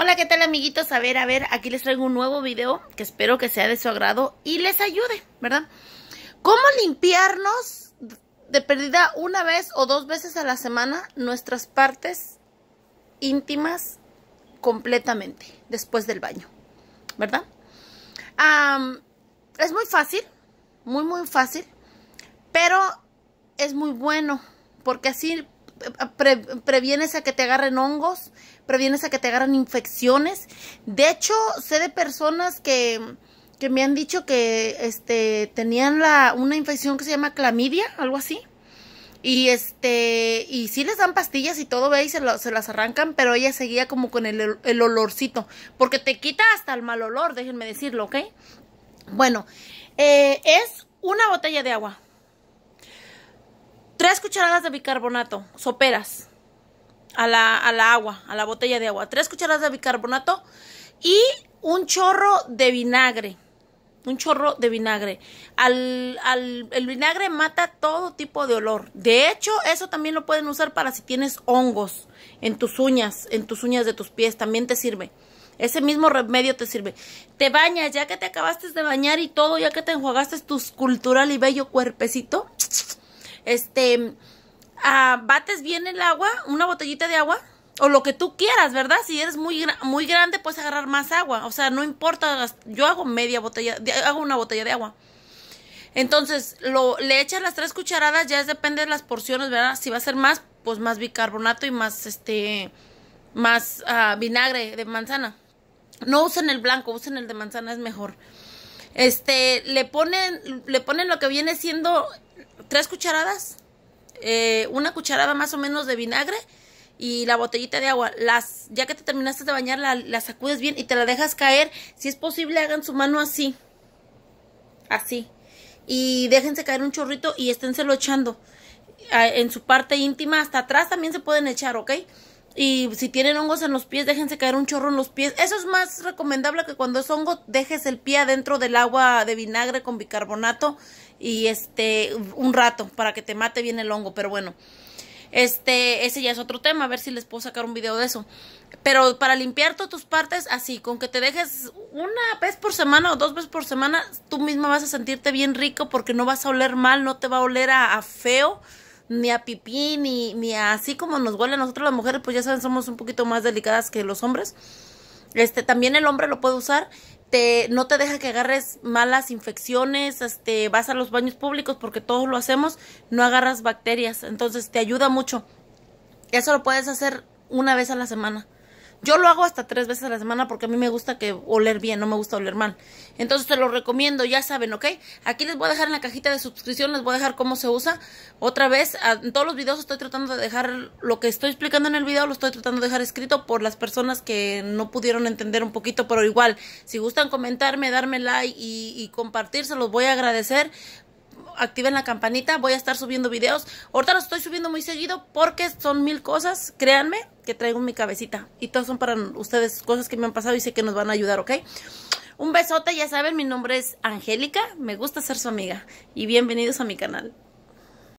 Hola, ¿qué tal amiguitos? A ver, a ver, aquí les traigo un nuevo video que espero que sea de su agrado y les ayude, ¿verdad? ¿Cómo limpiarnos de pérdida una vez o dos veces a la semana nuestras partes íntimas completamente después del baño, ¿verdad? es muy fácil, muy muy fácil, pero es muy bueno porque así previenes a que te agarren hongos, previenes a que te agarren infecciones. De hecho, sé de personas que, me han dicho que este, tenían la, una infección que se llama clamidia, algo así. Y este, y si les dan pastillas y todo, veis, se, las arrancan, pero ella seguía como con el, olorcito, porque te quita hasta el mal olor, déjenme decirlo, ¿ok? Bueno, eh, es una botella de agua, Tres cucharadas de bicarbonato, soperas, a la, agua, a la botella de agua. Tres cucharadas de bicarbonato y un chorro de vinagre. Un chorro de vinagre. Al, al, el vinagre mata todo tipo de olor. De hecho, eso también lo pueden usar para si tienes hongos en tus uñas, en tus uñas de tus pies. También te sirve. Ese mismo remedio te sirve. Te bañas, ya que te acabaste de bañar y todo, ya que te enjuagaste tu cultural y bello cuerpecito este, ah, bates bien el agua, una botellita de agua, o lo que tú quieras, ¿verdad? Si eres muy, muy grande, puedes agarrar más agua. O sea, no importa, yo hago media botella, hago una botella de agua. Entonces, lo, le echas las tres cucharadas, ya es, depende de las porciones, ¿verdad? Si va a ser más, pues más bicarbonato y más, este, más ah, vinagre de manzana. No usen el blanco, usen el de manzana, es mejor. Este, le ponen, le ponen lo que viene siendo tres cucharadas, eh, una cucharada más o menos de vinagre y la botellita de agua. Las, ya que te terminaste de bañar, la, la sacudes bien y te la dejas caer. Si es posible, hagan su mano así. Así. Y déjense caer un chorrito y esténselo echando en su parte íntima. Hasta atrás también se pueden echar, ¿ok? Y si tienen hongos en los pies, déjense caer un chorro en los pies. Eso es más recomendable que cuando es hongo, dejes el pie adentro del agua de vinagre con bicarbonato y este un rato para que te mate bien el hongo. Pero bueno, este, ese ya es otro tema, a ver si les puedo sacar un video de eso. Pero para limpiar todas tus partes, así, con que te dejes una vez por semana o dos veces por semana, tú misma vas a sentirte bien rico porque no vas a oler mal, no te va a oler a, a feo ni a pipí, ni, a así como nos huele a nosotros las mujeres, pues ya saben, somos un poquito más delicadas que los hombres. Este, también el hombre lo puede usar, te, no te deja que agarres malas infecciones, este, vas a los baños públicos porque todos lo hacemos, no agarras bacterias, entonces te ayuda mucho. Eso lo puedes hacer una vez a la semana. Yo lo hago hasta tres veces a la semana porque a mí me gusta que oler bien, no me gusta oler mal. Entonces te lo recomiendo, ya saben, ¿ok? Aquí les voy a dejar en la cajita de suscripción, les voy a dejar cómo se usa. Otra vez, en todos los videos estoy tratando de dejar lo que estoy explicando en el video, lo estoy tratando de dejar escrito por las personas que no pudieron entender un poquito, pero igual, si gustan comentarme, darme like y, y compartir, se los voy a agradecer activen la campanita, voy a estar subiendo videos. Ahorita los estoy subiendo muy seguido porque son mil cosas, créanme, que traigo en mi cabecita. Y todas son para ustedes cosas que me han pasado y sé que nos van a ayudar, ¿ok? Un besote, ya saben, mi nombre es Angélica, me gusta ser su amiga. Y bienvenidos a mi canal.